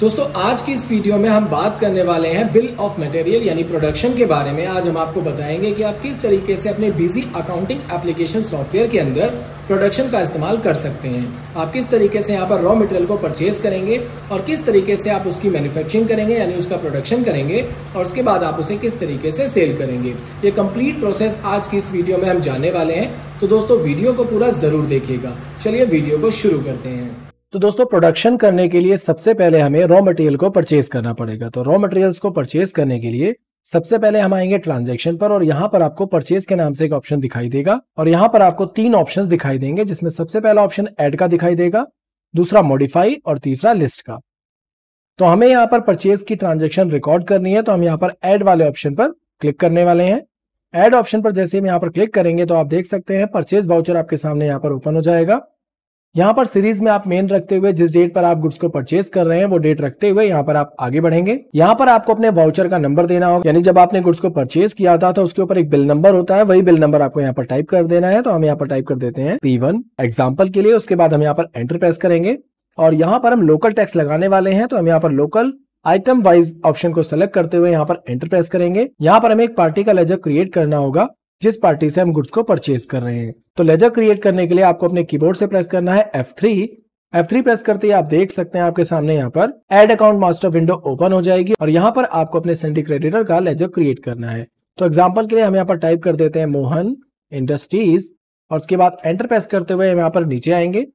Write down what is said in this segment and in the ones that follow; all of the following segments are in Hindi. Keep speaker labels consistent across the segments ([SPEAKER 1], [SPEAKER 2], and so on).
[SPEAKER 1] दोस्तों आज की इस वीडियो में हम बात करने वाले हैं बिल ऑफ मटेरियल यानी प्रोडक्शन के बारे में आज हम आपको बताएंगे कि आप किस तरीके से अपने बिजी अकाउंटिंग एप्लीकेशन सॉफ्टवेयर के अंदर प्रोडक्शन का इस्तेमाल कर सकते हैं आप किस तरीके से यहाँ पर रॉ मटेरियल को परचेज करेंगे और किस तरीके से आप उसकी मैन्युफैक्चरिंग करेंगे यानी उसका प्रोडक्शन करेंगे और उसके बाद आप उसे किस तरीके से सेल करेंगे ये कंप्लीट प्रोसेस आज की इस वीडियो में हम जानने वाले हैं तो दोस्तों वीडियो को पूरा जरूर देखिएगा चलिए वीडियो को शुरू करते हैं तो दोस्तों प्रोडक्शन करने के लिए सबसे पहले हमें रॉ मटेरियल को परचेज करना पड़ेगा तो रॉ मटेरियल्स को परचेज करने के लिए सबसे पहले हम आएंगे ट्रांजेक्शन पर और यहाँ पर आपको परचेज के नाम से एक ऑप्शन दिखाई देगा और यहाँ पर आपको तीन ऑप्शन दिखाई देंगे जिसमें सबसे पहला ऑप्शन एड का दिखाई देगा दूसरा मॉडिफाई और तीसरा लिस्ट का तो हमें यहाँ पर परचेज की ट्रांजेक्शन रिकॉर्ड करनी है तो हम यहाँ पर एड वाले ऑप्शन पर क्लिक करने वाले हैं एड ऑप्शन पर जैसे हम यहाँ पर क्लिक करेंगे तो आप देख सकते हैं परचेज वाउचर आपके सामने यहाँ पर ओपन हो जाएगा यहाँ पर सीरीज में आप मेन रखते हुए जिस डेट पर आप गुड्स को परचेज कर रहे हैं वो डेट रखते हुए यहाँ पर आप आगे बढ़ेंगे यहाँ पर आपको अपने वाउचर का नंबर देना होगा यानी जब आपने गुड्स को परचेज किया था तो उसके ऊपर एक बिल नंबर होता है वही बिल नंबर आपको यहाँ पर टाइप कर देना है तो हम यहाँ पर टाइप कर देते हैं पी वन एग्जाम्पल के लिए उसके बाद हम यहाँ पर एंटर प्रेस करेंगे और यहाँ पर हम लोकल टैक्स लगाने वाले हैं तो हम यहाँ पर लोकल आइटम वाइज ऑप्शन को सेलेक्ट करते हुए यहाँ पर एंटर प्रेस करेंगे यहाँ पर हमें एक पार्टी का लेजर क्रिएट करना होगा जिस पार्टी से हम गुड्स को परचेज कर रहे हैं तो लेजर क्रिएट करने के लिए आपको अपने कीबोर्ड से प्रेस करना है F3 F3 प्रेस करते ही आप देख सकते हैं आपके सामने यहाँ पर add account master window open हो जाएगी और यहाँ पर आपको अपने सिंडिक क्रेडिटर का लेजर क्रिएट करना है तो एग्जाम्पल के लिए हम यहाँ पर टाइप कर देते हैं मोहन इंडस्ट्रीज और उसके बाद एंटर प्रेस करते हुए हम यहाँ पर नीचे आएंगे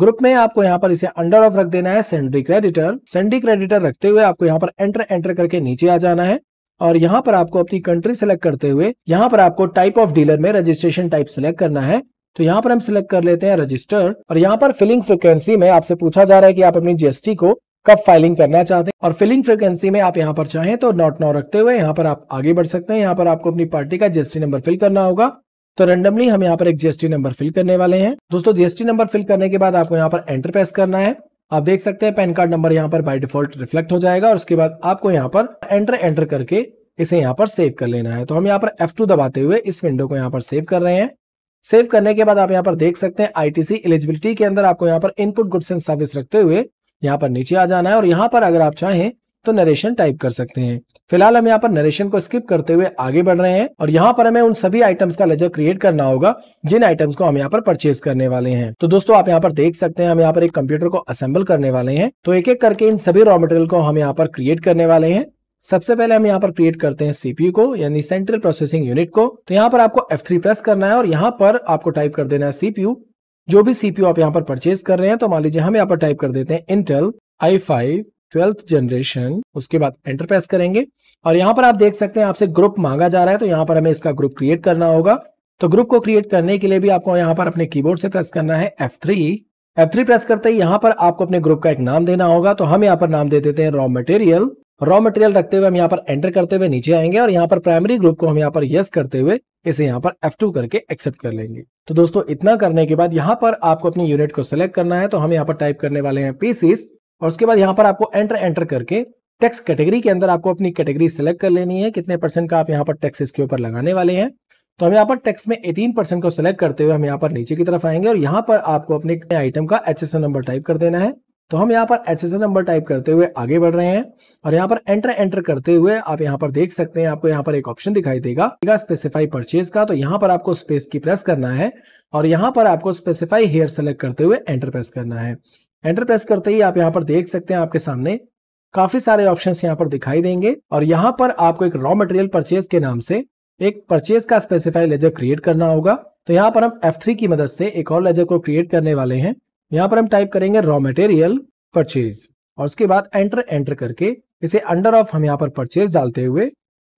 [SPEAKER 1] ग्रुप में आपको यहाँ पर इसे अंडर ऑफ रख देना है सेंडी क्रेडिटर सेंडी क्रेडिटर रखते हुए आपको यहाँ पर एंटर एंटर करके नीचे आ जाना है और यहाँ पर आपको अपनी कंट्री सेलेक्ट करते हुए यहाँ पर आपको टाइप ऑफ डीलर में रजिस्ट्रेशन टाइप सेलेक्ट करना है तो यहाँ पर हम सिलेक्ट कर लेते हैं रजिस्टर और यहाँ पर फिलिंग फ्रिक्वेंसी में आपसे पूछा जा रहा है कि आप अपनी जीएसटी को कब फाइलिंग करना चाहते हैं और फिलिंग फ्रिक्वेंसी में आप यहाँ पर चाहें तो नॉट नाउ रखते हुए यहाँ पर आप आगे बढ़ सकते हैं यहाँ पर आपको अपनी पार्टी का जीएसटी नंबर फिल करना होगा तो रेंडमली हम यहाँ पर एक जीएसटी नंबर फिल करने वाले हैं दोस्तों जीएसटी नंबर फिल करने के बाद आपको यहाँ पर एंटर प्रेस करना है आप देख सकते हैं पैन कार्ड नंबर यहाँ पर बाय डिफॉल्ट रिफ्लेक्ट हो जाएगा और उसके बाद आपको यहाँ पर एंटर एंटर करके इसे यहाँ पर सेव कर लेना है तो हम यहाँ पर F2 दबाते हुए इस विंडो को यहाँ पर सेव कर रहे हैं सेव करने के बाद आप यहाँ पर देख सकते हैं आई एलिजिबिलिटी के अंदर आपको यहाँ पर इनपुट गुड्स एंड सर्विस रखते हुए यहाँ पर नीचे आ जाना है और यहाँ पर अगर आप चाहें तो नरेशन टाइप कर सकते हैं फिलहाल हम यहाँ पर नरेशन को स्किप करते हुए आगे बढ़ रहे हैं और यहाँ पर हमें उन सभी आइटम्स का लेजर क्रिएट करना होगा जिन आइटम्स को हम यहाँ पर परचेज करने वाले हैं तो दोस्तों आप यहाँ पर देख सकते हैं हम यहाँ पर एक कंप्यूटर को असेंबल करने वाले हैं तो एक एक करके इन सभी रॉ मटेरियल को हम यहाँ पर क्रिएट करने वाले हैं सबसे पहले हम यहाँ पर क्रिएट करते हैं सीपीयू को यानी सेंट्रल प्रोसेसिंग यूनिट को तो यहाँ पर आपको F3 प्रेस करना है और यहाँ पर आपको टाइप कर देना है सीपीयू जो भी सीपीयू आप यहाँ पर परचेज कर रहे हैं तो मान लीजिए हम यहाँ पर टाइप कर देते हैं इंटेल फाइव ट्वेल्थ जनरेशन उसके बाद प्रेस करेंगे और यहाँ पर आप देख सकते हैं आपसे ग्रुप मांगा जा रहा है तो यहाँ पर हमें इसका ग्रुप क्रिएट करना होगा तो ग्रुप को क्रिएट करने के लिए भी आपको यहाँ पर अपने कीबोर्ड से प्रेस करना है F3 F3 प्रेस करते ही यहाँ पर आपको अपने ग्रुप का एक नाम देना होगा तो हम यहाँ पर नाम दे देते हैं रॉ मटेरियल रॉ मटेरियल रखते हुए हम यहाँ पर एंटर करते हुए नीचे आएंगे और यहाँ पर प्राइमरी ग्रुप को हम यहाँ पर यस करते हुए इसे यहाँ पर एफ करके एक्सेप्ट कर लेंगे तो दोस्तों इतना करने के बाद यहाँ पर आपको अपनी यूनिट को सिलेक्ट करना है तो हम यहाँ पर टाइप करने वाले हैं पीसीस और उसके बाद यहाँ पर आपको एंटर एंटर करके टैक्स कैटेगरी के अंदर आपको अपनी कैटेगरी सेलेक्ट कर लेनी है कितने परसेंट का आप यहाँ पर टैक्स इसके ऊपर लगाने वाले हैं तो हम यहाँ पर टैक्स में एटीन परसेंट को सिलेक्ट करते हुए हम यहाँ पर नीचे की तरफ आएंगे और यहाँ पर आपको अपने आइटम का एच नंबर टाइप कर देना है तो हम यहाँ पर एच नंबर टाइप करते हुए आगे बढ़ रहे हैं और यहाँ पर एंटर एंटर करते हुए आप यहाँ पर देख सकते हैं आपको यहाँ पर एक ऑप्शन दिखाई देगा स्पेसिफाई परचेज का तो यहाँ पर आपको स्पेस की प्रेस करना है और यहाँ पर आपको स्पेसिफाई हेयर सेलेक्ट करते हुए एंटर प्रेस करना है एंटर प्रेस करते ही आप यहाँ पर देख सकते हैं आपके सामने काफी सारे ऑप्शंस यहाँ पर दिखाई देंगे और यहाँ पर आपको एक रॉ मटेरियल परचेज के नाम से एक परचेज का स्पेसिफाइड लेजर क्रिएट करना होगा तो यहाँ पर हम F3 की मदद से एक और लेजर को क्रिएट करने वाले हैं यहाँ पर हम टाइप करेंगे रॉ मटेरियल परचेज और उसके बाद एंटर एंटर करके इसे अंडर ऑफ हम यहाँ पर परचेज डालते हुए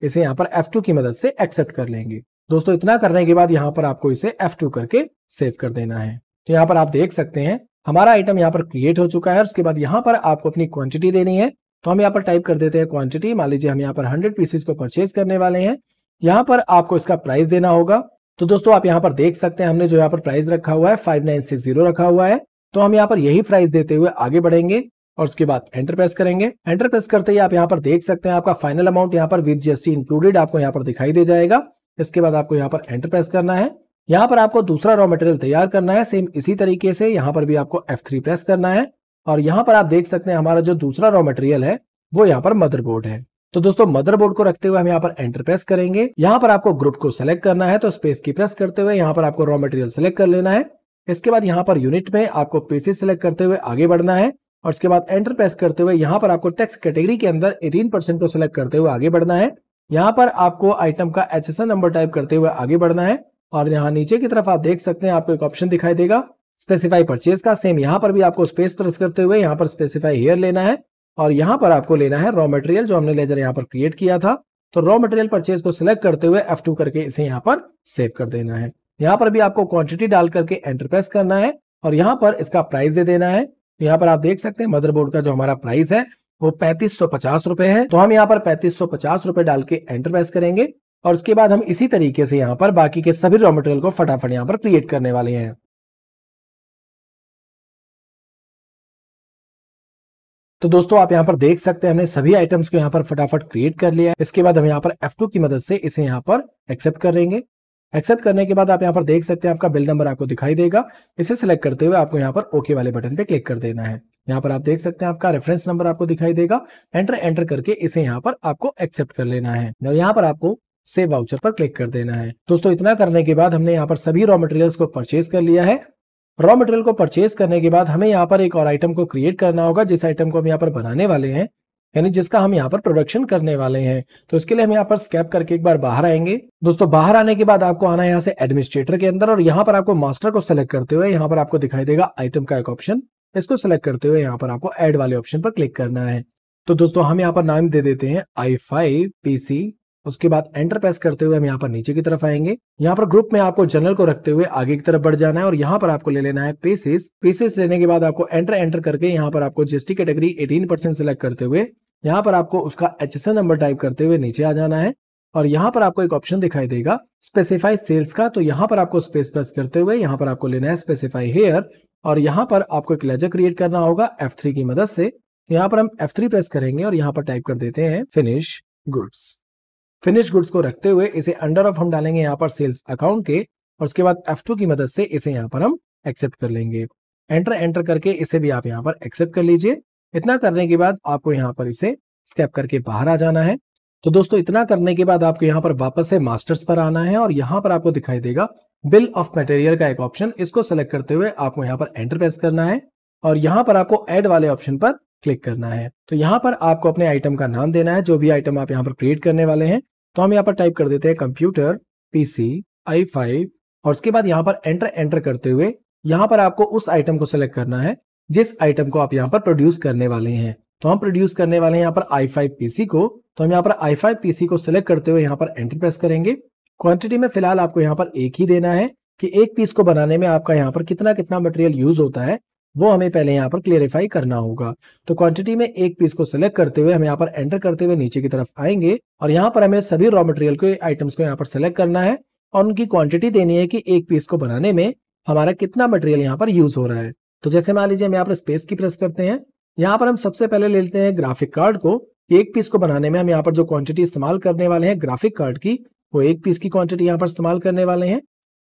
[SPEAKER 1] इसे यहाँ पर एफ की मदद से एक्सेप्ट कर लेंगे दोस्तों इतना करने के बाद यहाँ पर आपको इसे एफ करके सेव कर देना है तो यहाँ पर आप देख सकते हैं हमारा आइटम यहाँ पर क्रिएट हो चुका है उसके बाद यहाँ पर आपको अपनी क्वांटिटी देनी है तो हम यहाँ पर टाइप कर देते हैं क्वांटिटी मान लीजिए हम यहाँ पर हंड्रेड पीसेस को परचेज करने वाले हैं यहाँ पर आपको इसका प्राइस देना होगा तो दोस्तों आप यहाँ पर देख सकते हैं हमने जो यहाँ पर प्राइस रखा हुआ है फाइव नाइन सिक्स जीरो रखा हुआ है तो हम यहाँ पर यही प्राइस देते हुए आगे बढ़ेंगे और उसके बाद एंटर प्रेस करेंगे एंटर प्रेस करते ही आप यहाँ पर देख सकते हैं आपका फाइनल अमाउंट यहाँ पर विद जीएसटी इंक्लूडेड आपको यहाँ पर दिखाई दे जाएगा इसके बाद आपको यहाँ पर एंटर प्रेस करना है यहाँ पर आपको दूसरा रॉ मटेरियल तैयार करना है सेम इसी तरीके से यहाँ पर भी आपको F3 प्रेस करना है और यहाँ पर आप देख सकते हैं हमारा जो दूसरा रॉ मटेरियल है वो यहाँ पर मदरबोर्ड है तो दोस्तों मदरबोर्ड को रखते हुए हम यहाँ पर एंटर प्रेस करेंगे यहाँ पर आपको ग्रुप को सिलेक्ट करना है तो स्पेस की प्रेस करते हुए यहाँ पर आपको रॉ मटेरियल सेलेक्ट कर लेना है इसके बाद यहाँ पर यूनिट में आपको पीसेस सेलेक्ट करते हुए आगे बढ़ना है और उसके बाद एंटर प्रेस करते हुए यहाँ पर आपको टेक्स कैटेगरी के अंदर परसेंट को सिलेक्ट करते हुए आगे बढ़ना है यहाँ पर आपको आइटम का एच नंबर टाइप करते हुए आगे बढ़ना है और यहाँ नीचे की तरफ आप देख सकते हैं आपको एक ऑप्शन दिखाई देगा स्पेसिफाई परचेज का सेम यहाँ पर भी आपको स्पेस प्रेस करते हुए यहाँ पर स्पेसिफाई हेयर लेना है और यहाँ पर आपको लेना है रॉ मटेरियल जो हमने लेजर यहाँ पर क्रिएट किया था तो रॉ मटेरियल परचेज को सिलेक्ट करते हुए एफ करके इसे यहाँ पर सेव कर देना है यहाँ पर भी आपको क्वांटिटी डाल करके एंटर प्रेस करना है और यहाँ पर इसका प्राइस दे देना है यहाँ पर आप देख सकते हैं मदरबोर्ड का जो हमारा प्राइस है वो पैंतीस सौ पचास रुपए है तो हम यहाँ पर पैंतीस सौ पचास रुपए डाल के एंटर प्रेस करेंगे और उसके बाद हम इसी तरीके से यहाँ पर बाकी के सभी रॉ मटेरियल को फटाफट यहाँ पर क्रिएट करने वाले हैं तो दोस्तों आप यहाँ पर देख सकते हैं हमने सभी आइटम्स को यहां पर फटाफट क्रिएट कर लिया इसके बाद हम यहां पर F2 की मदद से इसे यहां पर एक्सेप्ट करेंगे एक्सेप्ट करने के बाद आप यहाँ पर देख सकते हैं आपका बिल नंबर आपको दिखाई देगा इसे सिलेक्ट करते हुए आपको यहाँ पर ओके वाले बटन पे क्लिक कर देना है यहाँ पर आप देख सकते हैं आपका रेफरेंस नंबर आपको दिखाई देगा एंटर एंटर करके इसे यहां पर आपको एक्सेप्ट कर लेना है और यहां पर आपको सेव वाउचर पर क्लिक कर देना है दोस्तों इतना करने के बाद हमने यहाँ पर सभी रॉ मटेरियल्स को परचेज कर लिया है रॉ मटेरियल को परचेज करने के बाद हमें यहाँ पर एक और आइटम को क्रिएट करना होगा जिस आइटम को हम यहाँ पर बनाने वाले हैं यानी जिसका हम यहाँ पर प्रोडक्शन करने वाले हैं तो इसके लिए हम यहाँ पर स्कैप करके एक बार बाहर आएंगे दोस्तों बाहर आने के बाद आपको आना है यहाँ से एडमिनिस्ट्रेटर के अंदर और यहाँ पर आपको मास्टर को सेलेक्ट करते हुए यहाँ पर आपको दिखाई देगा आइटम का एक ऑप्शन इसको सिलेक्ट करते हुए यहाँ पर आपको एड वाले ऑप्शन पर क्लिक करना है तो दोस्तों हम यहाँ पर नाम दे देते हैं आई फाइव पीसी उसके बाद एंटर प्रेस करते हुए हम यहाँ पर नीचे की तरफ आएंगे यहाँ पर ग्रुप में आपको जनरल को रखते हुए आगे की तरफ बढ़ जाना है और यहाँ पर आपको ले लेना है पेसेस पेसेस लेने के बाद आपको एंटर एंटर करके यहाँ पर आपको जीएसटी कैटेगरी 18 परसेंट सेलेक्ट करते हुए यहाँ पर आपको उसका एच नंबर टाइप करते हुए नीचे आ जाना है और यहाँ पर आपको एक ऑप्शन दिखाई देगा स्पेसिफाई सेल्स का तो यहाँ पर आपको स्पेस प्रेस करते हुए यहाँ पर आपको लेना है स्पेसिफाई हेयर और यहाँ पर आपको एक लेजर क्रिएट करना होगा F3 की मदद से यहाँ पर हम F3 प्रेस करेंगे और यहाँ पर टाइप कर देते हैं फिनिश गुड्स फिनिश गुड्स को रखते हुए इसे अंडर ऑफ हम डालेंगे यहाँ पर सेल्स अकाउंट के और उसके बाद एफ की मदद से इसे यहाँ पर हम एक्सेप्ट कर लेंगे एंटर एंटर करके इसे भी आप यहाँ पर एक्सेप्ट कर लीजिए इतना करने के बाद आपको यहाँ पर इसे स्कैप करके बाहर आ जाना है तो दोस्तों इतना करने के बाद आपको यहाँ पर वापस से मास्टर्स पर आना है और यहाँ पर आपको दिखाई देगा बिल ऑफ मटेरियल का एक ऑप्शन इसको सेलेक्ट करते हुए आपको यहाँ पर एंटर प्रेस करना है और यहाँ पर आपको एड वाले ऑप्शन पर क्लिक करना है तो यहाँ पर आपको अपने आइटम का नाम देना है जो भी आइटम आप यहाँ पर क्रिएट करने वाले हैं तो हम यहाँ पर टाइप कर देते हैं कंप्यूटर पीसी आई फाइव और उसके बाद यहाँ पर एंटर एंटर करते हुए यहाँ पर आपको उस आइटम को सिलेक्ट करना है जिस आइटम को आप यहाँ पर प्रोड्यूस करने वाले हैं तो हम प्रोड्यूस करने वाले हैं यहाँ पर आई फाइव पीसी को तो हम यहाँ पर आई फाइव पीसी को सिलेक्ट करते हुए यहाँ पर एंटर प्रेस करेंगे क्वांटिटी में फिलहाल आपको यहाँ पर एक ही देना है कि एक पीस को बनाने में आपका यहाँ पर कितना कितना मटेरियल यूज होता है वो हमें पहले यहाँ पर क्लियरिफाई करना होगा तो क्वांटिटी में एक पीस को सिलेक्ट करते हुए हम यहाँ पर एंटर करते हुए नीचे की तरफ आएंगे और यहाँ पर हमें सभी रॉ मटेरियल के आइटम्स को यहाँ पर सिलेक्ट करना है और उनकी क्वांटिटी देनी है कि एक पीस को बनाने में हमारा कितना मटेरियल यहाँ पर यूज हो रहा है तो जैसे मान लीजिए हम यहाँ पर स्पेस की प्रेस करते हैं यहाँ पर हम सबसे पहले ले लेते हैं ग्राफिक कार्ड को एक पीस को बनाने में हम यहाँ पर जो क्वांटिटी इस्तेमाल करने वाले हैं ग्राफिक कार्ड की वो एक पीस की क्वांटिटी यहाँ पर इस्तेमाल करने वाले हैं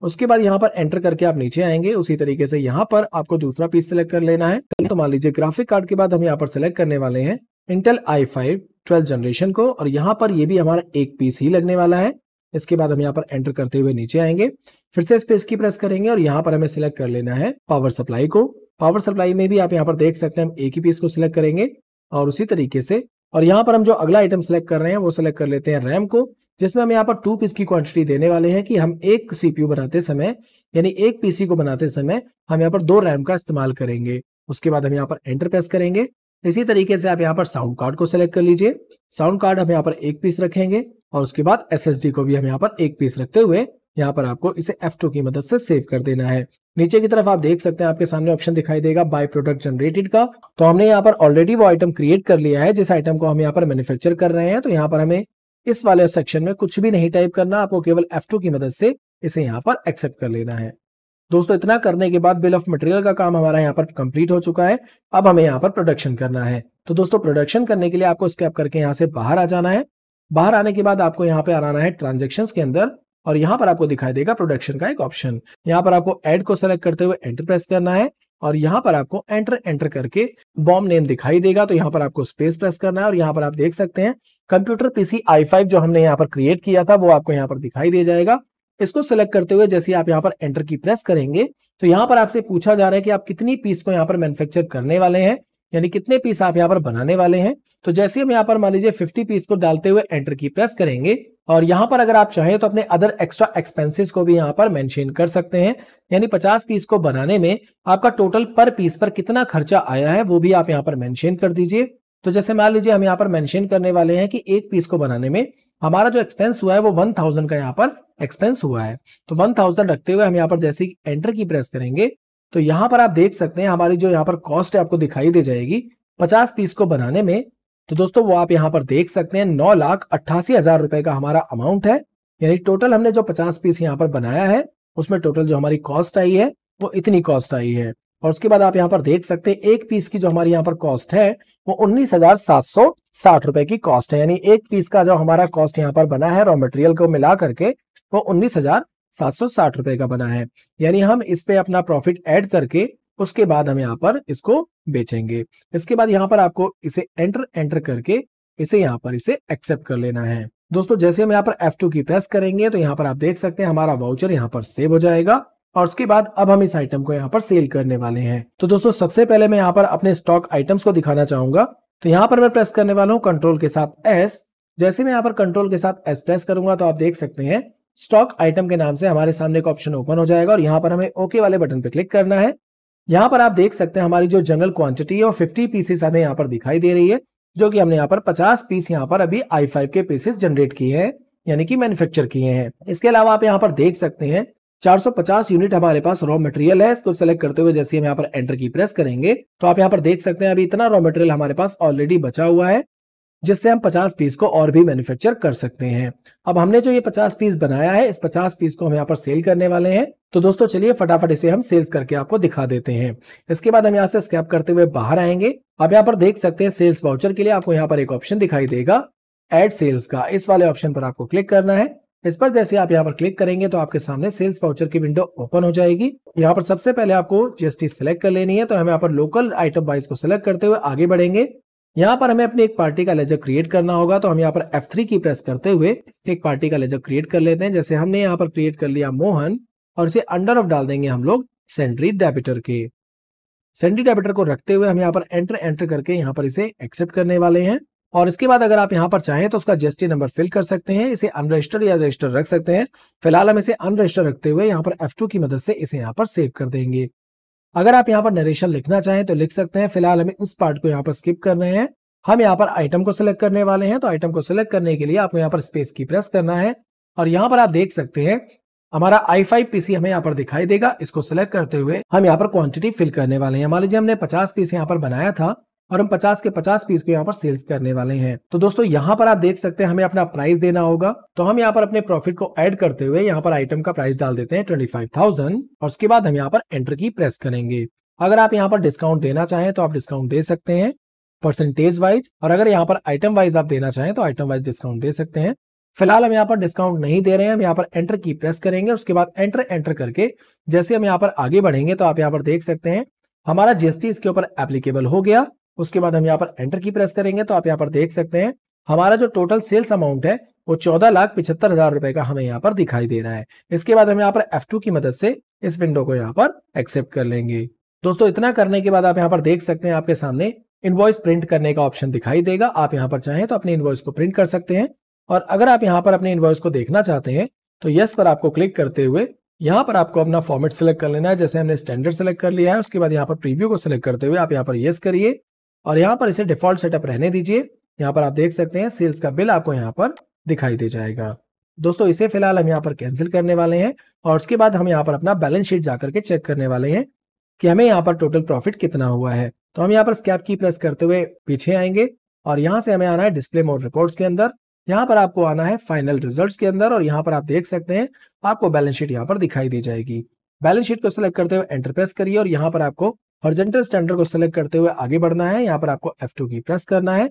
[SPEAKER 1] उसके बाद यहाँ पर एंटर करके आप नीचे आएंगे उसी तरीके से यहाँ पर आपको दूसरा पीस सेलेक्ट कर लेना है तो मान लीजिए ग्राफिक कार्ड के बाद हम यहाँ पर सिलेक्ट करने वाले हैं Intel I five twelfth generation को और यहाँ पर ये भी हमारा एक पीस ही लगने वाला है इसके बाद हम यहाँ पर एंटर करते हुए नीचे आएंगे फिर से स्पेस की प्रेस करेंगे और यहाँ पर हमें सिलेक्ट कर लेना है पावर सप्लाई को पावर सप्लाई में भी आप यहाँ पर देख सकते हैं हम एक ही पीस को सिलेक्ट करेंगे और उसी तरीके से और यहाँ पर हम जो अगला आइटम सेलेक्ट कर रहे हैं वो सिलेक्ट कर लेते हैं रैम को जिसमें हम यहाँ पर टू पीस की क्वांटिटी देने वाले हैं कि हम एक सीपीयू बनाते समय यानी एक पीसी को बनाते समय हम यहाँ पर दो रैम का इस्तेमाल करेंगे उसके बाद हम यहाँ पर एंटर प्रेस करेंगे इसी तरीके से आप यहाँ पर साउंड कार्ड को सिलेक्ट कर लीजिए साउंड कार्ड हम यहाँ पर एक पीस रखेंगे और उसके बाद एस को भी हम यहाँ पर एक पीस रखते हुए यहाँ पर आपको इसे एफ की मदद से सेव कर देना है नीचे की तरफ आप देख सकते हैं आपके सामने ऑप्शन दिखाई देगा बाय प्रोडक्ट जनरेटेड का तो हमने यहाँ पर ऑलरेडी वो आइटम क्रिएट कर लिया है जिस आइटम को हम यहाँ पर मैन्युफैक्चर कर रहे हैं तो यहाँ पर हमें इस वाले सेक्शन में कुछ भी नहीं टाइप करना आपको केवल F2 की मदद से इसे यहाँ पर एक्सेप्ट कर लेना है दोस्तों इतना करने के बाद बिल ऑफ मटेरियल का काम हमारा यहाँ पर कंप्लीट हो चुका है अब हमें यहाँ पर प्रोडक्शन करना है तो दोस्तों प्रोडक्शन करने के लिए आपको स्कैप करके यहाँ से बाहर आ जाना है बाहर आने के बाद आपको यहाँ पे आना है ट्रांजेक्शन के अंदर और यहाँ पर आपको दिखाई देगा प्रोडक्शन का एक ऑप्शन यहाँ पर आपको एड को सेलेक्ट करते हुए एंटर प्रेस करना है और यहाँ पर आपको एंटर एंटर करके बॉम्ब नेम दिखाई देगा तो यहाँ पर आपको स्पेस प्रेस करना है और यहाँ पर आप देख सकते हैं कंप्यूटर पीसी आई फाइव जो हमने यहाँ पर क्रिएट किया था वो आपको यहाँ पर दिखाई दे जाएगा इसको सिलेक्ट करते हुए जैसे आप यहाँ पर एंटर की प्रेस करेंगे तो यहाँ पर आपसे पूछा जा रहा है कि आप कितनी पीस को यहाँ पर मैन्युफैक्चर करने वाले हैं यानी कितने पीस आप यहाँ पर बनाने वाले हैं तो जैसे हम यहाँ पर मान लीजिए फिफ्टी पीस को डालते हुए एंटर की प्रेस करेंगे और यहाँ पर अगर आप चाहें तो अपने अदर एक्स्ट्रा एक्सपेंसिस को भी यहाँ पर मैंशन कर सकते हैं यानी पचास पीस को बनाने में आपका टोटल पर पीस पर कितना खर्चा आया है वो भी आप यहाँ पर मैंशन कर दीजिए तो जैसे मान लीजिए हम यहाँ पर मेंशन करने वाले हैं कि एक पीस को बनाने में हमारा जो एक्सपेंस हुआ है वो वन थाउजेंड का यहाँ पर एक्सपेंस हुआ है तो वन थाउजेंड रखते हुए हम यहाँ पर जैसे एंटर की प्रेस करेंगे तो यहाँ पर आप देख सकते हैं हमारी जो यहाँ पर कॉस्ट है आपको दिखाई दे जाएगी पचास पीस को बनाने में तो दोस्तों वो आप यहाँ पर देख सकते हैं नौ लाख अट्ठासी हजार रुपए का हमारा अमाउंट है यानी टोटल हमने जो पचास पीस यहाँ पर बनाया है उसमें टोटल जो हमारी कॉस्ट आई है वो इतनी कॉस्ट आई है और उसके बाद आप यहाँ पर देख सकते हैं एक पीस की जो हमारी यहाँ पर कॉस्ट है वो उन्नीस हजार सात सौ साठ रुपए की कॉस्ट है यानी एक पीस का जो हमारा कॉस्ट यहाँ पर बना है रॉ मटेरियल को मिला करके वो उन्नीस हजार सात सौ साठ रुपए का बना है यानी हम इस पे अपना प्रॉफिट ऐड करके उसके बाद हम यहाँ पर इसको बेचेंगे इसके बाद यहाँ पर आपको इसे एंटर एंटर करके इसे यहाँ पर इसे एक्सेप्ट कर लेना है दोस्तों जैसे हम यहाँ पर F2 की प्रेस करेंगे तो यहाँ पर आप देख सकते हैं हमारा वाउचर यहाँ पर सेव हो जाएगा और उसके बाद अब हम इस आइटम को यहाँ पर सेल करने वाले हैं तो दोस्तों सबसे पहले मैं यहाँ पर अपने स्टॉक आइटम्स को दिखाना चाहूंगा तो यहाँ पर मैं प्रेस करने वाला हूँ कंट्रोल के साथ एस जैसे मैं यहाँ पर कंट्रोल के साथ एस प्रेस करूंगा तो आप देख सकते हैं स्टॉक आइटम के नाम से हमारे सामने एक ऑप्शन ओपन हो जाएगा और यहाँ पर हमें ओके वाले बटन पर क्लिक करना है यहाँ पर आप देख सकते हैं हमारी जो जनरल क्वांटिटी है वो फिफ्टी पीसेस हमें यहाँ पर दिखाई दे रही है जो कि हमने यहाँ पर 50 पीस यहाँ पर अभी i5 के पीसेस जनरेट किए हैं यानी कि मैन्युफैक्चर किए हैं इसके अलावा आप यहाँ पर देख सकते हैं 450 यूनिट हमारे पास रॉ मटेरियल है इसको सेलेक्ट करते हुए जैसे हम यहाँ पर एंटर की प्रेस करेंगे तो आप यहाँ पर देख सकते हैं अभी इतना रॉ मटेरियल हमारे पास ऑलरेडी बचा हुआ है जिससे हम 50 पीस को और भी मैन्युफैक्चर कर सकते हैं अब हमने जो ये 50 पीस बनाया है इस 50 पीस को हम यहाँ पर सेल करने वाले हैं तो दोस्तों चलिए फटाफट इसे हम सेल्स करके आपको दिखा देते हैं इसके बाद हम यहाँ से स्कैप करते हुए बाहर आएंगे आप यहाँ पर देख सकते हैं सेल्स वाउचर के लिए आपको यहाँ पर एक ऑप्शन दिखाई देगा एड सेल्स का इस वाले ऑप्शन पर आपको क्लिक करना है इस पर जैसे आप यहाँ पर क्लिक करेंगे तो आपके सामने सेल्स वाउचर की विंडो ओपन हो जाएगी यहाँ पर सबसे पहले आपको जीएसटी सिलेक्ट कर लेनी है तो हम यहाँ पर लोकल आइटम वाइज को सिलेक्ट करते हुए आगे बढ़ेंगे यहाँ पर हमें अपनी एक पार्टी का लेजर क्रिएट करना होगा तो हम यहाँ पर F3 की प्रेस करते हुए एक पार्टी का लेजर क्रिएट कर लेते हैं जैसे हमने यहाँ पर क्रिएट कर लिया मोहन और इसे अंडर ऑफ डाल देंगे हम लोग सेंड्री डेबिटर के सेंड्री डेबिटर को रखते हुए हम यहाँ पर एंटर एंटर करके यहाँ पर इसे एक्सेप्ट करने वाले हैं और इसके बाद अगर आप यहाँ पर चाहें तो उसका जीएसटी नंबर फिल कर सकते हैं इसे अनरजिस्टर्ड या रजिस्टर रख सकते हैं फिलहाल हम इसे अनरजिस्टर रखते हुए यहाँ पर F2 की मदद से इसे यहाँ पर सेव कर देंगे अगर आप यहाँ पर नरेशन लिखना चाहें तो लिख सकते हैं फिलहाल हमें इस पार्ट को यहाँ पर स्किप कर रहे हैं हम यहाँ पर आइटम को सिलेक्ट करने वाले हैं तो आइटम को सिलेक्ट करने के लिए आपको यहाँ पर स्पेस की प्रेस करना है और यहाँ पर आप देख सकते हैं हमारा आई फाइव पीसी हमें यहाँ पर दिखाई देगा इसको सिलेक्ट करते हुए हम यहाँ पर क्वांटिटी फिल करने वाले हैं मान लीजिए हमने पचास पीस यहाँ पर बनाया था और हम 50 के 50 पीस को यहाँ पर सेल्स करने वाले हैं तो दोस्तों यहाँ पर आप देख सकते हैं हमें अपना प्राइस देना होगा तो हम यहाँ पर अपने प्रॉफिट को ऐड करते हुए यहाँ पर आइटम का प्राइस डाल देते हैं 25,000 और उसके बाद हम यहाँ पर एंटर की प्रेस करेंगे अगर आप यहाँ पर डिस्काउंट देना चाहें तो आप डिस्काउंट दे सकते हैं परसेंटेज वाइज और अगर यहाँ पर आइटम वाइज आप देना चाहें तो आइटम वाइज डिस्काउंट दे सकते हैं फिलहाल हम यहाँ पर डिस्काउंट नहीं दे रहे हैं हम यहाँ पर एंटर की प्रेस करेंगे उसके बाद एंटर एंटर करके जैसे हम यहाँ पर आगे बढ़ेंगे तो आप यहाँ पर देख सकते हैं हमारा जीएसटी इसके ऊपर एप्लीकेबल हो गया उसके बाद हम यहाँ पर एंटर की प्रेस करेंगे तो आप यहाँ पर देख सकते हैं हमारा जो टोटल सेल्स अमाउंट है वो चौदह लाख पिछहत्तर हजार रुपए का हमें यहाँ पर दिखाई दे रहा है इसके बाद हम यहाँ पर F2 की मदद से इस विंडो को यहाँ पर एक्सेप्ट कर लेंगे दोस्तों इतना करने के बाद आप यहाँ पर देख सकते हैं आपके सामने इनवॉइस प्रिंट करने का ऑप्शन दिखाई देगा आप यहाँ पर चाहें तो अपने इनवॉइस को प्रिंट कर सकते हैं और अगर आप यहाँ पर अपने इन्वॉइस को देखना चाहते हैं तो यस पर आपको क्लिक करते हुए यहाँ पर आपको अपना फॉर्मेट सिलेक्ट कर लेना है जैसे हमने स्टैंडर्ड सेलेक्ट कर लिया है उसके बाद यहाँ पर प्रीव्यू को सिलेक्ट करते हुए आप यहाँ पर यस करिए और यहाँ पर इसे डिफॉल्ट सेटअप रहने दीजिए यहाँ पर आप देख सकते हैं सेल्स का बिल आपको यहाँ पर दिखाई दे जाएगा दोस्तों इसे फिलहाल हम यहाँ पर कैंसिल करने वाले हैं और उसके बाद हम यहाँ पर अपना बैलेंस शीट जाकर के चेक करने वाले हैं कि हमें यहाँ पर टोटल प्रॉफिट कितना हुआ है तो हम यहाँ पर स्कैप की प्रेस करते हुए पीछे आएंगे और यहाँ से हमें आना है डिस्प्ले मोड रिपोर्ट्स के अंदर यहाँ पर आपको आना है फाइनल रिजल्ट्स के अंदर और यहाँ पर आप देख सकते हैं आपको बैलेंस शीट यहाँ पर दिखाई दी जाएगी बैलेंस शीट को सिलेक्ट करते हुए एंटर प्रेस करिए और यहाँ पर आपको हॉर्जेंटल स्टैंडर्ड को सिलेक्ट करते हुए आगे बढ़ना है यहाँ पर आपको F2 की प्रेस करना है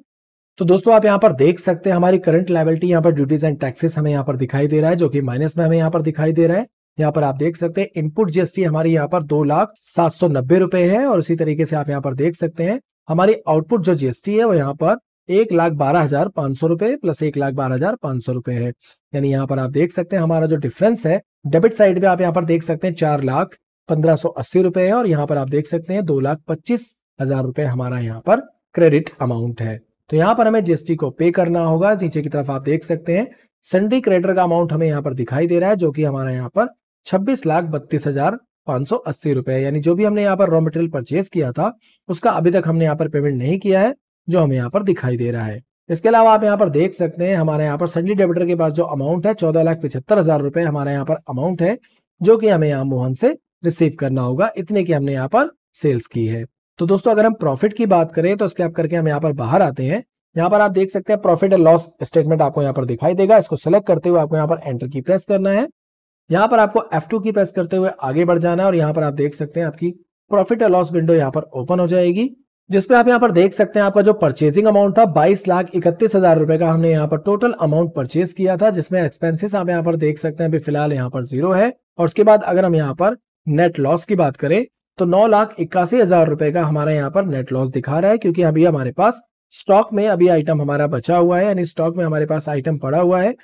[SPEAKER 1] तो दोस्तों आप यहाँ पर देख सकते हैं हमारी करंट लाइबिलिटी यहाँ पर ड्यूटीज एंड टैक्सेस हमें यहाँ पर दिखाई दे रहा है जो कि माइनस में हमें यहाँ पर दिखाई दे रहा है यहाँ पर आप देख सकते हैं इनपुट जीएसटी हमारी यहाँ पर दो लाख सात सौ नब्बे रुपए है और इसी तरीके से आप यहाँ पर देख सकते हैं हमारी आउटपुट जो जीएसटी है वो यहाँ पर एक लाख बारह हजार पांच सौ रुपए प्लस एक लाख बारह हजार पांच सौ रुपए है यानी यहाँ पर आप देख सकते हैं हमारा जो डिफरेंस है डेबिट साइड पे आप यहाँ पर देख सकते हैं चार लाख पंद्रह सौ अस्सी रुपए है और यहाँ पर आप देख सकते हैं दो लाख पच्चीस हजार रुपए हमारा यहाँ पर क्रेडिट अमाउंट है तो यहाँ पर हमें जीएसटी को पे करना होगा नीचे की तरफ आप देख सकते हैं संडी क्रेडिटर का अमाउंट हमें यहाँ पर दिखाई दे रहा है जो कि हमारा यहाँ पर छब्बीस लाख बत्तीस हजार पांच सौ अस्सी रुपए यानी जो भी हमने यहाँ पर रॉ मटेरियल परचेज किया था उसका अभी तक हमने यहाँ पर पेमेंट नहीं किया है जो हमें यहाँ पर दिखाई दे रहा है इसके अलावा आप यहाँ पर देख सकते हैं हमारे यहाँ पर संडी डेबिटर के पास जो अमाउंट है चौदह लाख पिछहत्तर हजार रुपए हमारे यहाँ पर अमाउंट है जो कि हमें यहाँ मोहन से रिसीव करना होगा इतने की हमने यहाँ पर सेल्स की है तो दोस्तों अगर हम प्रॉफिट की बात करें तो उसके आप करके हम यहाँ पर बाहर आते हैं यहाँ पर आप देख सकते हैं प्रॉफिट एंड लॉस स्टेटमेंट आपको यहाँ पर दिखाई देगा इसको सेलेक्ट करते हुए आपको यहाँ पर एंटर की प्रेस करना है यहाँ पर आपको F2 की प्रेस करते हुए आगे बढ़ जाना है और यहाँ पर आप देख सकते हैं आपकी प्रॉफिट एंड लॉस विंडो यहाँ पर ओपन हो जाएगी जिसपे आप यहाँ पर देख सकते हैं आपका जो परचेजिंग अमाउंट था बाईस लाख इकतीस हजार रुपए का हमने यहाँ पर टोटल अमाउंट परचेज किया था जिसमें एक्सपेंसिस आप यहाँ पर देख सकते हैं अभी फिलहाल यहाँ पर जीरो है और उसके बाद अगर हम यहाँ पर नेट लॉस की बात करें तो नौ लाख इक्यासी हजार रुपए का हमारा यहाँ पर नेट लॉस दिखा रहा है क्योंकि अभी हमारे पास स्टॉक में अभी आइटम हमारा बचा हुआ है यानी स्टॉक में हमारे पास आइटम पड़ा हुआ है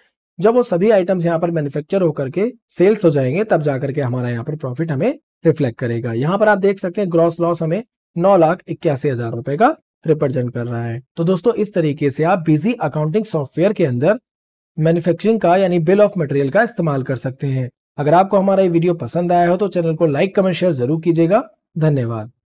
[SPEAKER 1] जब वो सभी आइटम्स यहाँ पर मैन्युफैक्चर होकर के सेल्स हो जाएंगे तब जाकर के हमारा यहाँ पर प्रॉफिट हमें रिफ्लेक्ट करेगा यहाँ पर आप देख सकते हैं ग्रॉस लॉस हमें नौ लाख इक्यासी हजार रुपए का रिप्रेजेंट कर रहा है तो दोस्तों इस तरीके से आप बिजी अकाउंटिंग सॉफ्टवेयर के अंदर मैन्युफैक्चरिंग का यानी बिल ऑफ मटेरियल का इस्तेमाल कर सकते हैं अगर आपको हमारा ये वीडियो पसंद आया हो तो चैनल को लाइक कमेंट शेयर जरूर कीजिएगा धन्यवाद